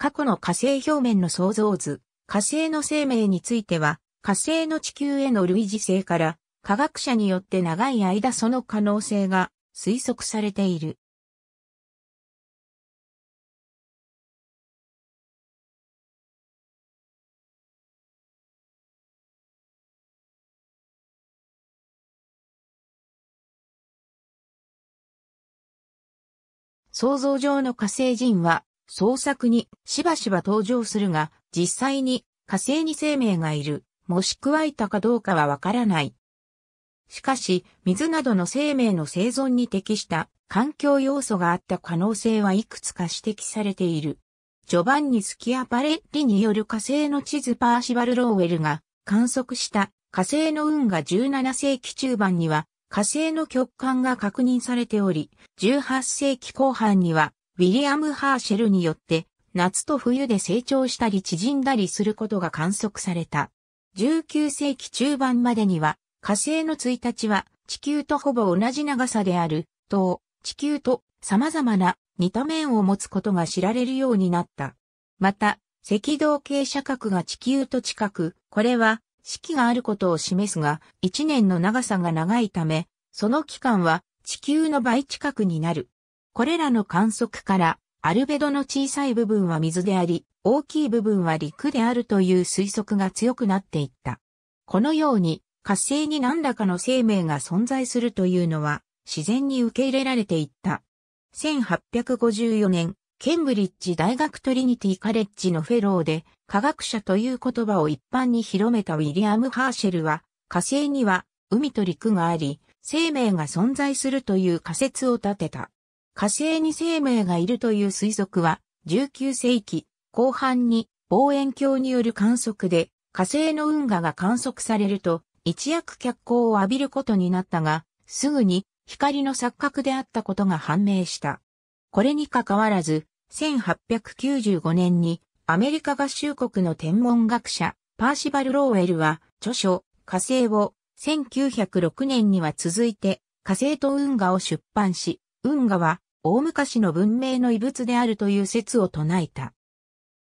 過去の火星表面の想像図、火星の生命については、火星の地球への類似性から、科学者によって長い間その可能性が推測されている。想像上の火星人は創作にしばしば登場するが、実際に火星に生命がいる、もしくはいたかどうかはわからない。しかし、水などの生命の生存に適した環境要素があった可能性はいくつか指摘されている。ジョバンニ・スキアパレッリによる火星の地図パーシバル・ローウェルが観測した火星の運が17世紀中盤には火星の極寒が確認されており、18世紀後半にはウィリアム・ハーシェルによって、夏と冬で成長したり縮んだりすることが観測された。19世紀中盤までには、火星の1日は地球とほぼ同じ長さである、と、地球と様々な似た面を持つことが知られるようになった。また、赤道傾斜角が地球と近く、これは四季があることを示すが、一年の長さが長いため、その期間は地球の倍近くになる。これらの観測から、アルベドの小さい部分は水であり、大きい部分は陸であるという推測が強くなっていった。このように、火星に何らかの生命が存在するというのは、自然に受け入れられていった。1854年、ケンブリッジ大学トリニティカレッジのフェローで、科学者という言葉を一般に広めたウィリアム・ハーシェルは、火星には海と陸があり、生命が存在するという仮説を立てた。火星に生命がいるという推測は、19世紀後半に望遠鏡による観測で火星の運河が観測されると一躍脚光を浴びることになったが、すぐに光の錯覚であったことが判明した。これにかかわらず、1895年にアメリカ合衆国の天文学者、パーシバル・ローウェルは著書、火星を1906年には続いて火星と運河を出版し、運河は大昔の文明の遺物であるという説を唱えた。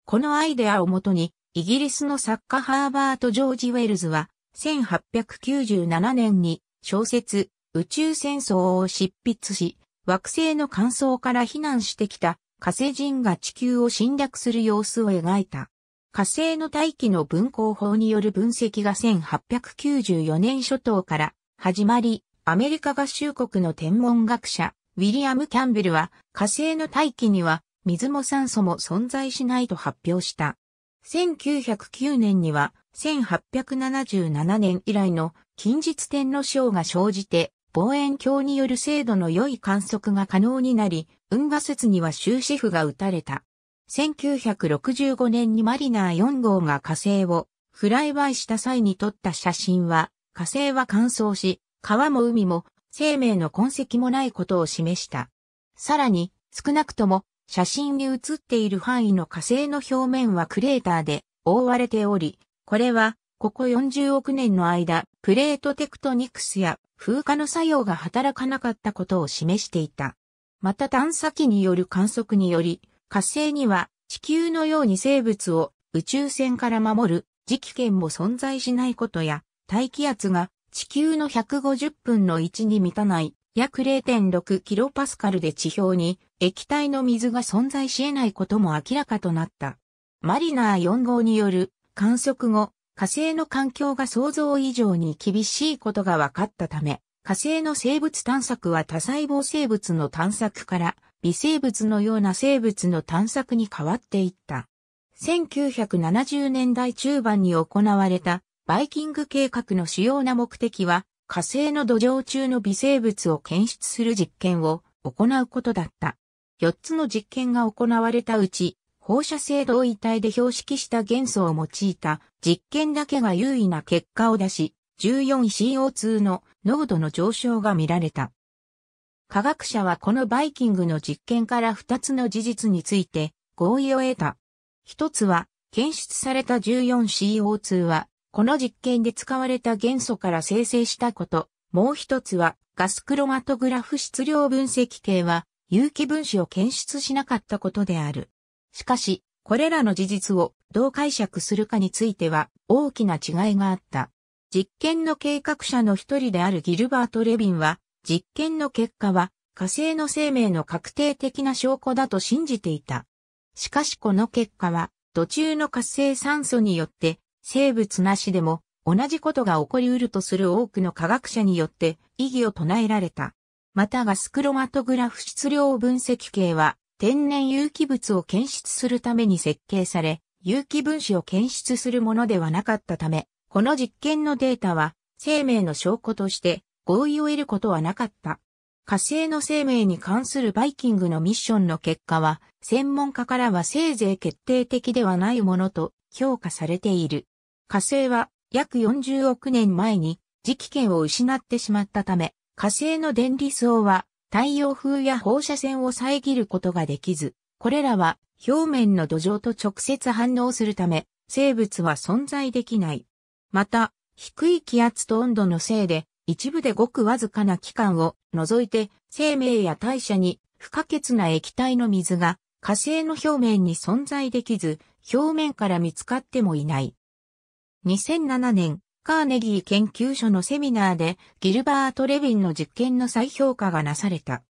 このアイデアをもとに、イギリスの作家ハーバート・ジョージ・ウェルズは、1897年に小説、宇宙戦争を執筆し、惑星の乾燥から避難してきた火星人が地球を侵略する様子を描いた。火星の大気の分光法による分析が1894年初頭から始まり、アメリカ合衆国の天文学者、ウィリアム・キャンベルは火星の大気には水も酸素も存在しないと発表した。1909年には1877年以来の近日天の章が生じて望遠鏡による精度の良い観測が可能になり、運河説には終止符が打たれた。1965年にマリナー4号が火星をフライバイした際に撮った写真は、火星は乾燥し、川も海も生命の痕跡もないことを示した。さらに、少なくとも写真に写っている範囲の火星の表面はクレーターで覆われており、これはここ40億年の間、プレートテクトニクスや風化の作用が働かなかったことを示していた。また探査機による観測により、火星には地球のように生物を宇宙船から守る磁気圏も存在しないことや、大気圧が地球の150分の1に満たない約0.6キロパスカルで地表に液体の水が存在し得ないことも明らかとなった。マリナー4号による観測後、火星の環境が想像以上に厳しいことが分かったため、火星の生物探索は多細胞生物の探索から微生物のような生物の探索に変わっていった。1970年代中盤に行われたバイキング計画の主要な目的は、火星の土壌中の微生物を検出する実験を行うことだった。4つの実験が行われたうち、放射性同位体で標識した元素を用いた実験だけが優位な結果を出し、14CO2 の濃度の上昇が見られた。科学者はこのバイキングの実験から2つの事実について合意を得た。1つは、検出された 14CO2 はこの実験で使われた元素から生成したこと、もう一つはガスクロマトグラフ質量分析系は有機分子を検出しなかったことである。しかし、これらの事実をどう解釈するかについては大きな違いがあった。実験の計画者の一人であるギルバート・レビンは、実験の結果は火星の生命の確定的な証拠だと信じていた。しかしこの結果は、途中の活性酸素によって生物なしでも同じことが起こり得るとする多くの科学者によって異議を唱えられた。またガスクロマトグラフ質量分析系は天然有機物を検出するために設計され、有機分子を検出するものではなかったため、この実験のデータは生命の証拠として合意を得ることはなかった。火星の生命に関するバイキングのミッションの結果は、専門家からはせいぜい決定的ではないものと評価されている。火星は約40億年前に磁気圏を失ってしまったため、火星の電離層は太陽風や放射線を遮ることができず、これらは表面の土壌と直接反応するため、生物は存在できない。また、低い気圧と温度のせいで、一部でごくわずかな期間を除いて、生命や代謝に不可欠な液体の水が火星の表面に存在できず、表面から見つかってもいない。2007年、カーネギー研究所のセミナーでギルバート・レヴィンの実験の再評価がなされた。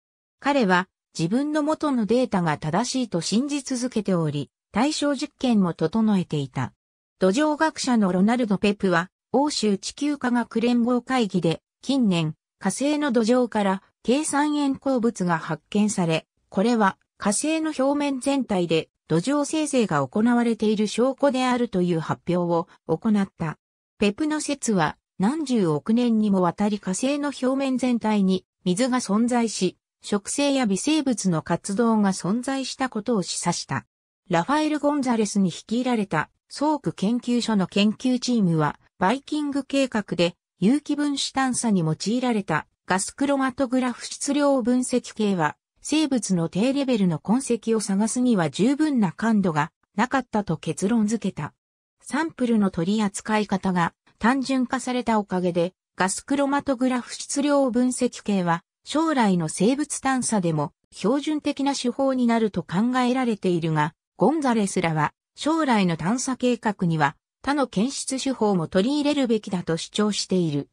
彼は自分の元のデータが正しいと信じ続けており、対象実験も整えていた。土壌学者のロナルド・ペプは、欧州地球科学連合会議で、近年、火星の土壌から計算塩鉱物が発見され、これは火星の表面全体で土壌生成が行われている証拠であるという発表を行った。ペプの説は何十億年にもわたり火星の表面全体に水が存在し、植生や微生物の活動が存在したことを示唆した。ラファエル・ゴンザレスに率いられたソーク研究所の研究チームは、バイキング計画で有機分子探査に用いられたガスクロマトグラフ質量分析系は生物の低レベルの痕跡を探すには十分な感度がなかったと結論付けた。サンプルの取り扱い方が単純化されたおかげで、ガスクロマトグラフ質量分析系は将来の生物探査でも標準的な手法になると考えられているが、ゴンザレスらは将来の探査計画には他の検出手法も取り入れるべきだと主張している。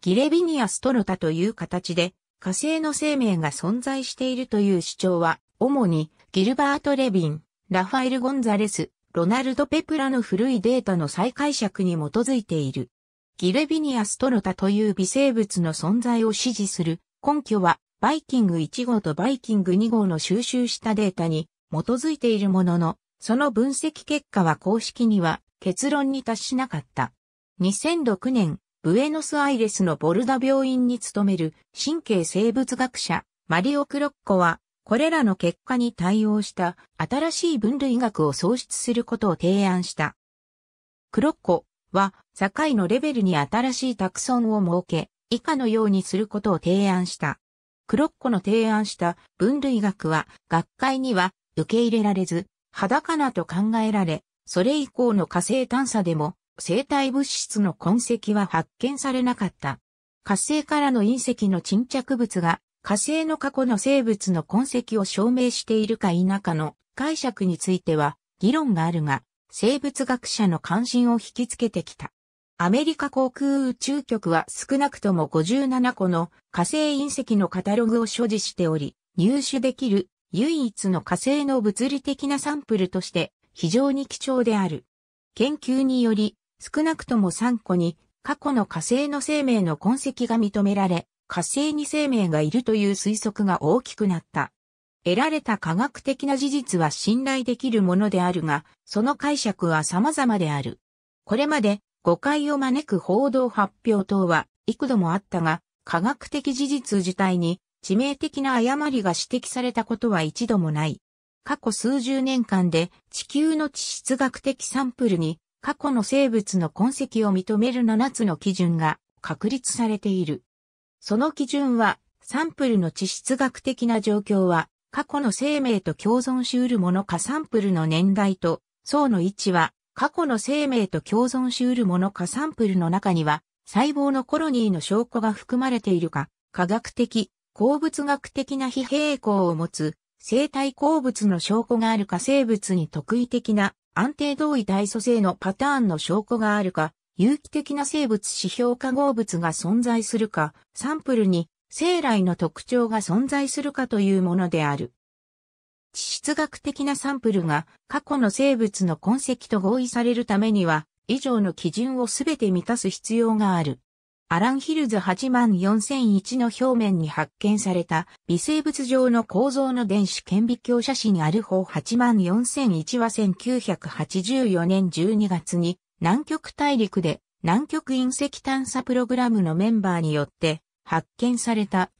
ギレビニアストロタという形で火星の生命が存在しているという主張は、主にギルバート・レビン、ラファエル・ゴンザレス、ロナルド・ペプラの古いデータの再解釈に基づいている。ギレビニアストロタという微生物の存在を支持する根拠は、バイキング1号とバイキング2号の収集したデータに基づいているものの、その分析結果は公式には結論に達しなかった。2006年、ブエノスアイレスのボルダ病院に勤める神経生物学者マリオ・クロッコは、これらの結果に対応した新しい分類学を創出することを提案した。クロッコは、境のレベルに新しいタクソンを設け、以下のようにすることを提案した。クロッコの提案した分類学は、学会には受け入れられず、裸なと考えられ、それ以降の火星探査でも生体物質の痕跡は発見されなかった。火星からの隕石の沈着物が火星の過去の生物の痕跡を証明しているか否かの解釈については議論があるが、生物学者の関心を引きつけてきた。アメリカ航空宇宙局は少なくとも57個の火星隕石のカタログを所持しており、入手できる唯一の火星の物理的なサンプルとして非常に貴重である。研究により、少なくとも3個に過去の火星の生命の痕跡が認められ、火星に生命がいるという推測が大きくなった。得られた科学的な事実は信頼できるものであるが、その解釈は様々である。これまで誤解を招く報道発表等は幾度もあったが、科学的事実自体に致命的な誤りが指摘されたことは一度もない。過去数十年間で地球の地質学的サンプルに過去の生物の痕跡を認める7つの基準が確立されている。その基準は、サンプルの地質学的な状況は、過去の生命と共存し得るものかサンプルの年代と、層の位置は、過去の生命と共存し得るものかサンプルの中には、細胞のコロニーの証拠が含まれているか、科学的、鉱物学的な非平衡を持つ、生体鉱物の証拠があるか生物に特異的な安定同位体組成のパターンの証拠があるか、有機的な生物指標化合物が存在するか、サンプルに生来の特徴が存在するかというものである。地質学的なサンプルが過去の生物の痕跡と合意されるためには、以上の基準をすべて満たす必要がある。アランヒルズ84001の表面に発見された微生物上の構造の電子顕微鏡写真アルホ84001は1984年12月に南極大陸で南極隕石探査プログラムのメンバーによって発見された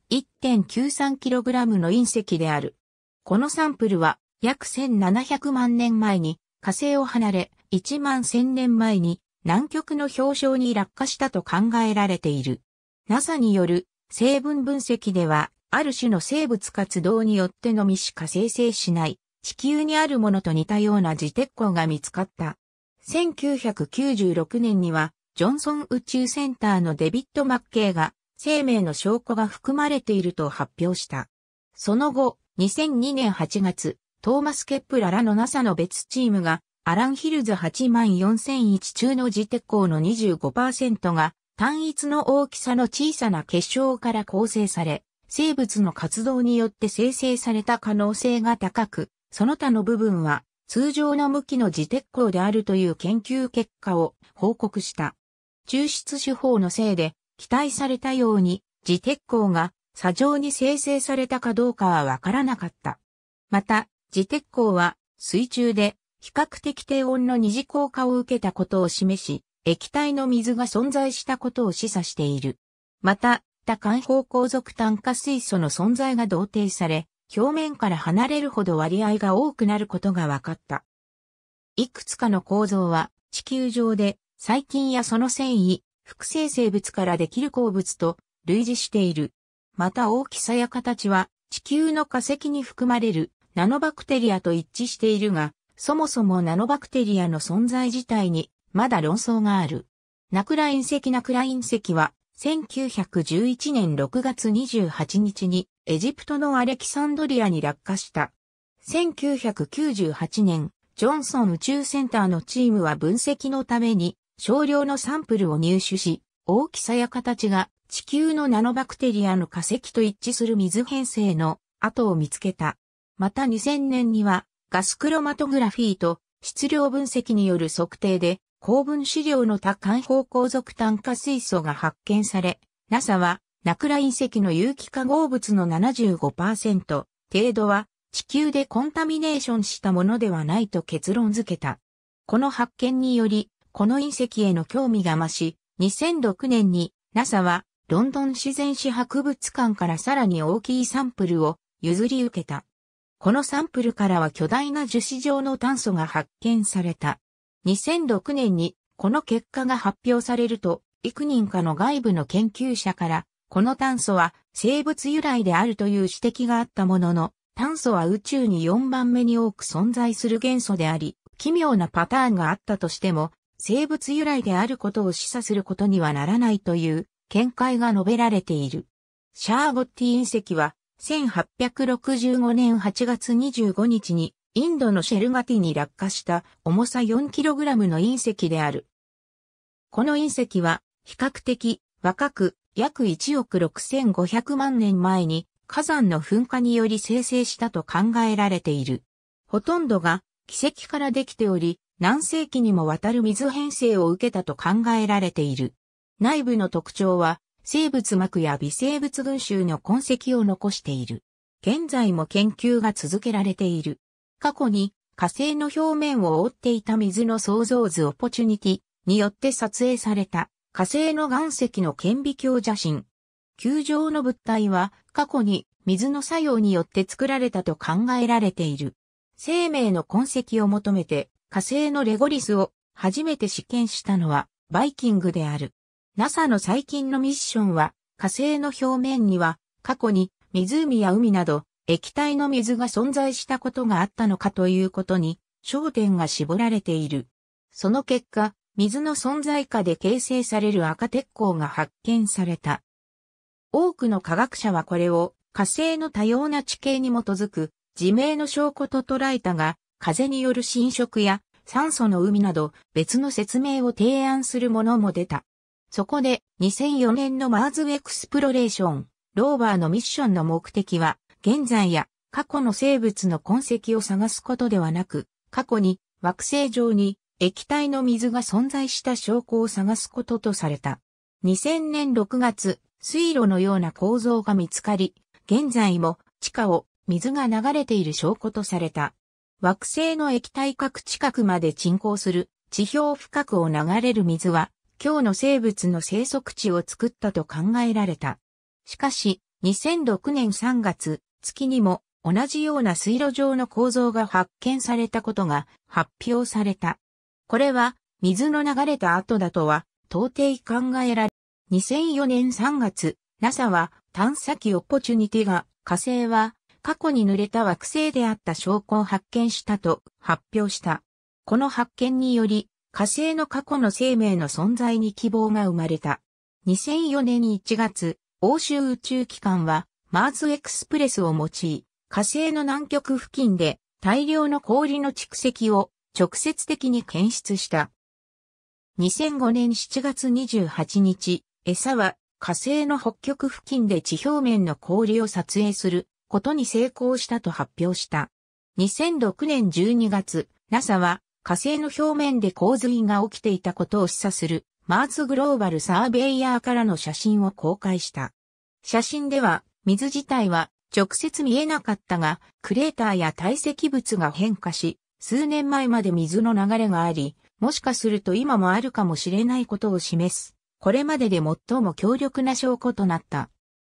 1.93kg の隕石である。このサンプルは約1700万年前に火星を離れ1万1000年前に南極の氷床に落下したと考えられている。NASA による成分分析では、ある種の生物活動によってのみしか生成しない、地球にあるものと似たような磁鉄鉱が見つかった。1996年には、ジョンソン宇宙センターのデビッド・マッケイが、生命の証拠が含まれていると発表した。その後、2002年8月、トーマス・ケップララの NASA の別チームが、アランヒルズ84001中の磁鉄鋼の25%が単一の大きさの小さな結晶から構成され、生物の活動によって生成された可能性が高く、その他の部分は通常の向きの磁鉄鋼であるという研究結果を報告した。抽出手法のせいで期待されたように磁鉄鋼が砂上に生成されたかどうかはわからなかった。また、磁鉄鋼は水中で比較的低温の二次効果を受けたことを示し、液体の水が存在したことを示唆している。また、多環方向属炭化水素の存在が同定され、表面から離れるほど割合が多くなることが分かった。いくつかの構造は、地球上で細菌やその繊維、複製生物からできる鉱物と類似している。また大きさや形は地球の化石に含まれるナノバクテリアと一致しているが、そもそもナノバクテリアの存在自体に、まだ論争がある。ナクライン石ナクライン石は、1911年6月28日に、エジプトのアレキサンドリアに落下した。1998年、ジョンソン宇宙センターのチームは分析のために、少量のサンプルを入手し、大きさや形が地球のナノバクテリアの化石と一致する水編成の跡を見つけた。また2000年にはガスクロマトグラフィーと質量分析による測定で、高分子量の多環方向属炭化水素が発見され、NASA は、ナクラ隕石の有機化合物の75%程度は地球でコンタミネーションしたものではないと結論付けた。この発見により、この隕石への興味が増し、2006年に NASA はロンドン自然史博物館からさらに大きいサンプルを譲り受けた。このサンプルからは巨大な樹脂状の炭素が発見された。2006年にこの結果が発表されると、幾人かの外部の研究者から、この炭素は生物由来であるという指摘があったものの、炭素は宇宙に4番目に多く存在する元素であり、奇妙なパターンがあったとしても、生物由来であることを示唆することにはならないという見解が述べられている。シャーゴッティ隕石は1865年8月25日にインドのシェルガティに落下した重さ 4kg の隕石である。この隕石は比較的若く約1億6500万年前に火山の噴火により生成したと考えられている。ほとんどが奇跡からできており、何世紀にもわたる水編成を受けたと考えられている。内部の特徴は生物膜や微生物群衆の痕跡を残している。現在も研究が続けられている。過去に火星の表面を覆っていた水の創造図オポチュニティによって撮影された火星の岩石の顕微鏡写真。球状の物体は過去に水の作用によって作られたと考えられている。生命の痕跡を求めて火星のレゴリスを初めて試験したのはバイキングである。NASA の最近のミッションは、火星の表面には、過去に湖や海など液体の水が存在したことがあったのかということに焦点が絞られている。その結果、水の存在下で形成される赤鉄鋼が発見された。多くの科学者はこれを火星の多様な地形に基づく自明の証拠と捉えたが、風による侵食や酸素の海など別の説明を提案するものも出た。そこで2004年のマーズエクスプロレーション、ローバーのミッションの目的は、現在や過去の生物の痕跡を探すことではなく、過去に惑星上に液体の水が存在した証拠を探すこととされた。2000年6月、水路のような構造が見つかり、現在も地下を水が流れている証拠とされた。惑星の液体核近くまで沈降する地表深くを流れる水は今日の生物の生息地を作ったと考えられた。しかし、2006年3月、月にも同じような水路上の構造が発見されたことが発表された。これは水の流れた後だとは到底考えられ、2004年3月、NASA は探査機オポチュニティが火星は過去に濡れた惑星であった証拠を発見したと発表した。この発見により火星の過去の生命の存在に希望が生まれた。2004年1月、欧州宇宙機関は、マーズエクスプレスを用い、火星の南極付近で大量の氷の蓄積を直接的に検出した。2005年7月28日、餌は火星の北極付近で地表面の氷を撮影することに成功したと発表した。2006年12月、NASA は火星の表面で洪水が起きていたことを示唆する、マーズグローバルサーベイヤーからの写真を公開した。写真では、水自体は直接見えなかったが、クレーターや堆積物が変化し、数年前まで水の流れがあり、もしかすると今もあるかもしれないことを示す。これまでで最も強力な証拠となった。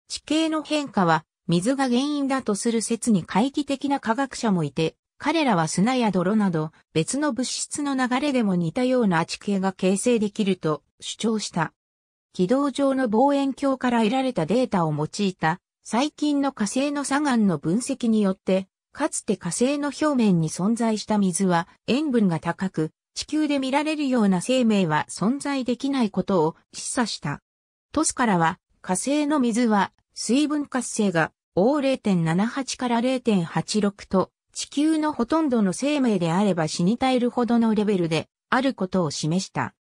地形の変化は水が原因だとする説に懐疑的な科学者もいて、彼らは砂や泥など別の物質の流れでも似たような地形が形成できると主張した。軌道上の望遠鏡から得られたデータを用いた最近の火星の砂岩の分析によって、かつて火星の表面に存在した水は塩分が高く、地球で見られるような生命は存在できないことを示唆した。トスからは火星の水は水分活性が O0.78 から0.86と地球のほとんどの生命であれば死に絶えるほどのレベルであることを示した。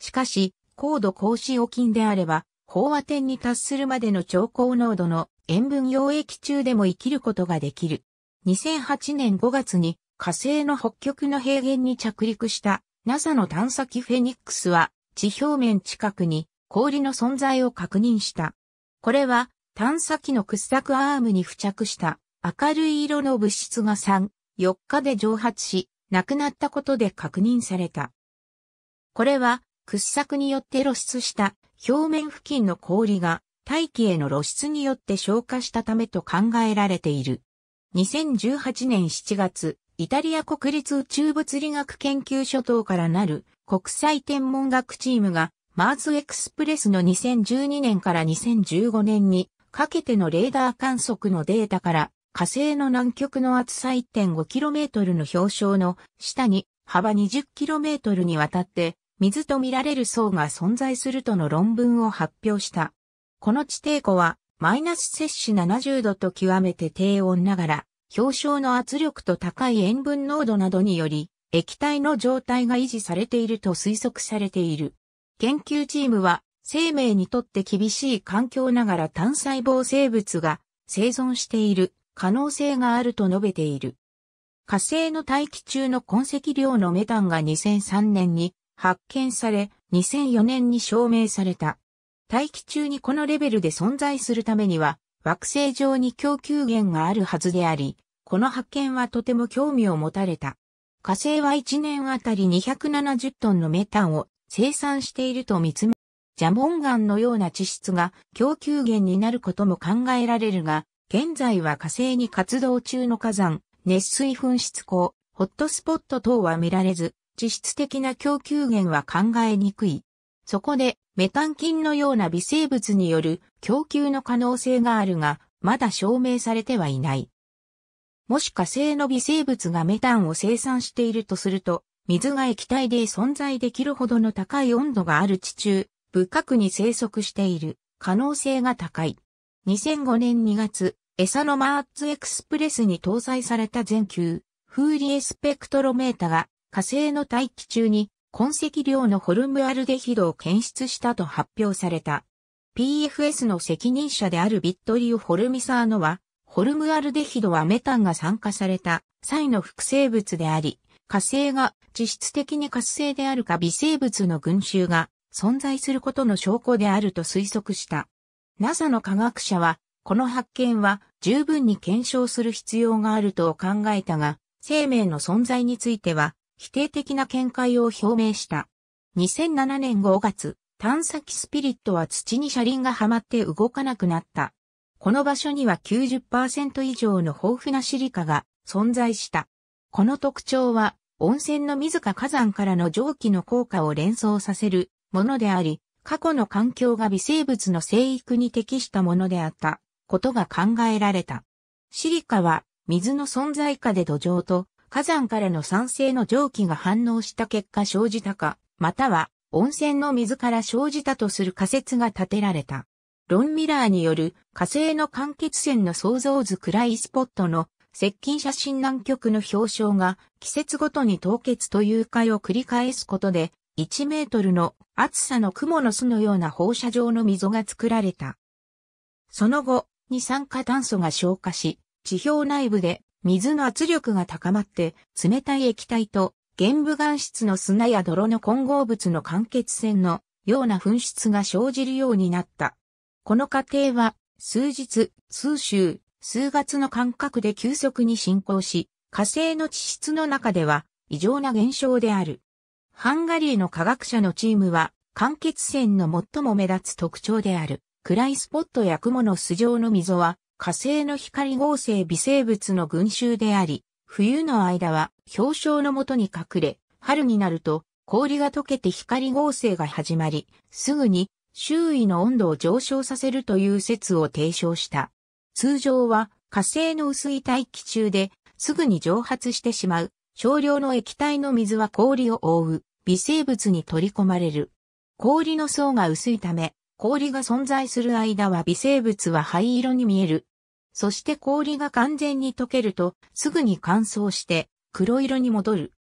しかし、高度高使用菌であれば、飽和点に達するまでの超高濃度の塩分溶液中でも生きることができる。2008年5月に火星の北極の平原に着陸した NASA の探査機フェニックスは地表面近くに氷の存在を確認した。これは探査機の掘削アームに付着した明るい色の物質が3、4日で蒸発し、亡くなったことで確認された。これは掘削によって露出した表面付近の氷が大気への露出によって消化したためと考えられている。2018年7月、イタリア国立宇宙物理学研究所等からなる国際天文学チームがマーズエクスプレスの2012年から2015年にかけてのレーダー観測のデータから火星の南極の厚さ 1.5km の氷床の下に幅 20km にわたって水と見られる層が存在するとの論文を発表した。この地底湖はマイナス摂氏70度と極めて低温ながら氷床の圧力と高い塩分濃度などにより液体の状態が維持されていると推測されている。研究チームは生命にとって厳しい環境ながら単細胞生物が生存している可能性があると述べている。火星の大気中の痕跡量のメタンが2003年に発見され、2004年に証明された。大気中にこのレベルで存在するためには、惑星上に供給源があるはずであり、この発見はとても興味を持たれた。火星は1年あたり270トンのメタンを生産していると見つめ、ジャモンガンのような地質が供給源になることも考えられるが、現在は火星に活動中の火山、熱水噴出口、ホットスポット等は見られず、実質的な供給源は考えにくい。そこで、メタン菌のような微生物による供給の可能性があるが、まだ証明されてはいない。もし火星の微生物がメタンを生産しているとすると、水が液体で存在できるほどの高い温度がある地中、深くに生息している可能性が高い。2005年2月、エサノマーツエクスプレスに搭載された全球、フーリエスペクトロメータが火星の大気中に痕跡量のホルムアルデヒドを検出したと発表された。PFS の責任者であるビットリオ・ホルミサーノは、ホルムアルデヒドはメタンが酸化された際の複生物であり、火星が実質的に活性であるか微生物の群衆が存在することの証拠であると推測した。NASA の科学者は、この発見は十分に検証する必要があると考えたが、生命の存在については否定的な見解を表明した。2007年5月、探査機スピリットは土に車輪がはまって動かなくなった。この場所には90%以上の豊富なシリカが存在した。この特徴は温泉の水か火山からの蒸気の効果を連想させるものであり、過去の環境が微生物の生育に適したものであったことが考えられた。シリカは水の存在下で土壌と火山からの酸性の蒸気が反応した結果生じたか、または温泉の水から生じたとする仮説が立てられた。ロン・ミラーによる火星の間欠泉の創造図暗いスポットの接近写真南極の表彰が季節ごとに凍結という回を繰り返すことで1メートルの厚さの雲の巣のような放射状の溝が作られた。その後、二酸化炭素が消化し、地表内部で水の圧力が高まって冷たい液体と玄武岩質の砂や泥の混合物の間欠泉のような噴出が生じるようになった。この過程は数日、数週、数月の間隔で急速に進行し、火星の地質の中では異常な現象である。ハンガリーの科学者のチームは、間欠泉の最も目立つ特徴である、暗いスポットや雲の素状の溝は、火星の光合成微生物の群衆であり、冬の間は氷床のもとに隠れ、春になると氷が溶けて光合成が始まり、すぐに周囲の温度を上昇させるという説を提唱した。通常は火星の薄い大気中ですぐに蒸発してしまう少量の液体の水は氷を覆う微生物に取り込まれる。氷の層が薄いため、氷が存在する間は微生物は灰色に見える。そして氷が完全に溶けると、すぐに乾燥して黒色に戻る。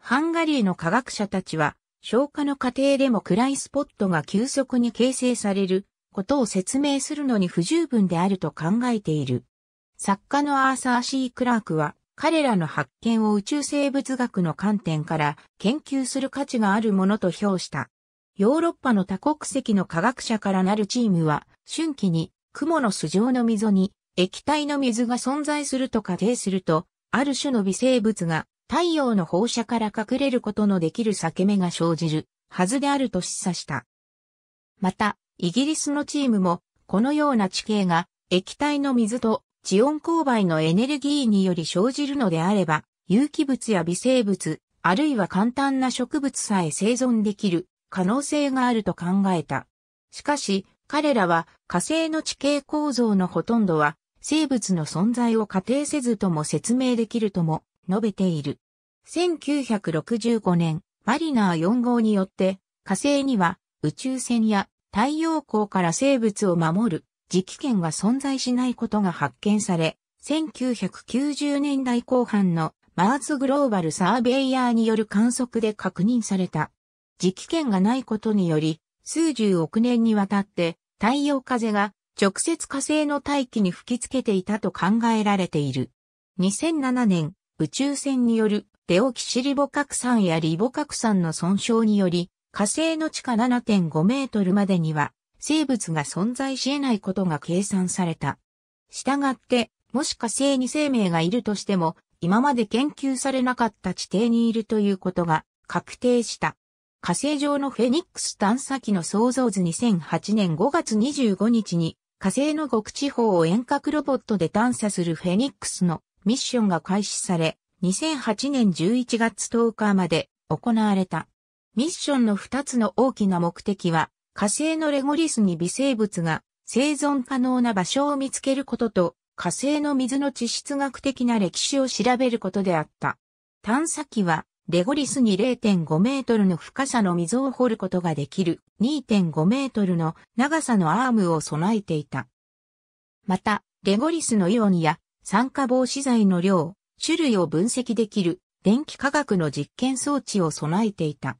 ハンガリーの科学者たちは、消化の過程でも暗いスポットが急速に形成されることを説明するのに不十分であると考えている。作家のアーサー・シー・クラークは、彼らの発見を宇宙生物学の観点から研究する価値があるものと評した。ヨーロッパの多国籍の科学者からなるチームは、春季に雲の巣状の溝に液体の水が存在すると仮定すると、ある種の微生物が太陽の放射から隠れることのできる裂け目が生じるはずであると示唆した。また、イギリスのチームも、このような地形が液体の水と地温勾配のエネルギーにより生じるのであれば、有機物や微生物、あるいは簡単な植物さえ生存できる可能性があると考えた。しかし、彼らは火星の地形構造のほとんどは生物の存在を仮定せずとも説明できるとも述べている。1965年、マリナー4号によって火星には宇宙船や太陽光から生物を守る磁気圏が存在しないことが発見され、1990年代後半のマーズグローバルサーベイヤーによる観測で確認された。磁気圏がないことにより、数十億年にわたって太陽風が直接火星の大気に吹きつけていたと考えられている。2007年、宇宙船によるデオキシリボ核酸やリボ核酸の損傷により、火星の地下7.5メートルまでには生物が存在し得ないことが計算された。したがって、もし火星に生命がいるとしても、今まで研究されなかった地底にいるということが確定した。火星上のフェニックス探査機の創造図2008年5月25日に火星の極地方を遠隔ロボットで探査するフェニックスのミッションが開始され、2008年11月10日まで行われた。ミッションの2つの大きな目的は、火星のレゴリスに微生物が生存可能な場所を見つけることと火星の水の地質学的な歴史を調べることであった。探査機はレゴリスに0.5メートルの深さの溝を掘ることができる2.5メートルの長さのアームを備えていた。また、レゴリスのイオンや酸化防止剤の量、種類を分析できる電気化学の実験装置を備えていた。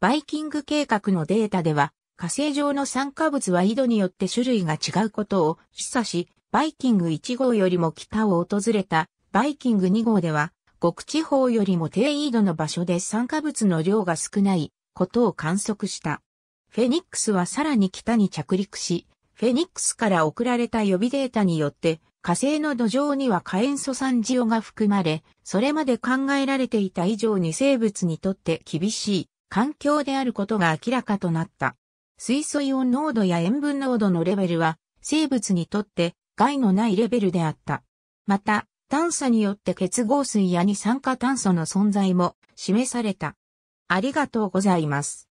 バイキング計画のデータでは、火星上の酸化物は緯度によって種類が違うことを示唆し、バイキング1号よりも北を訪れたバイキング2号では、極地方よりも低緯度の場所で酸化物の量が少ないことを観測した。フェニックスはさらに北に着陸し、フェニックスから送られた予備データによって、火星の土壌には火塩素酸ジオが含まれ、それまで考えられていた以上に生物にとって厳しい環境であることが明らかとなった。水素イオン濃度や塩分濃度のレベルは生物にとって害のないレベルであった。また、炭素によって結合水や二酸化炭素の存在も示された。ありがとうございます。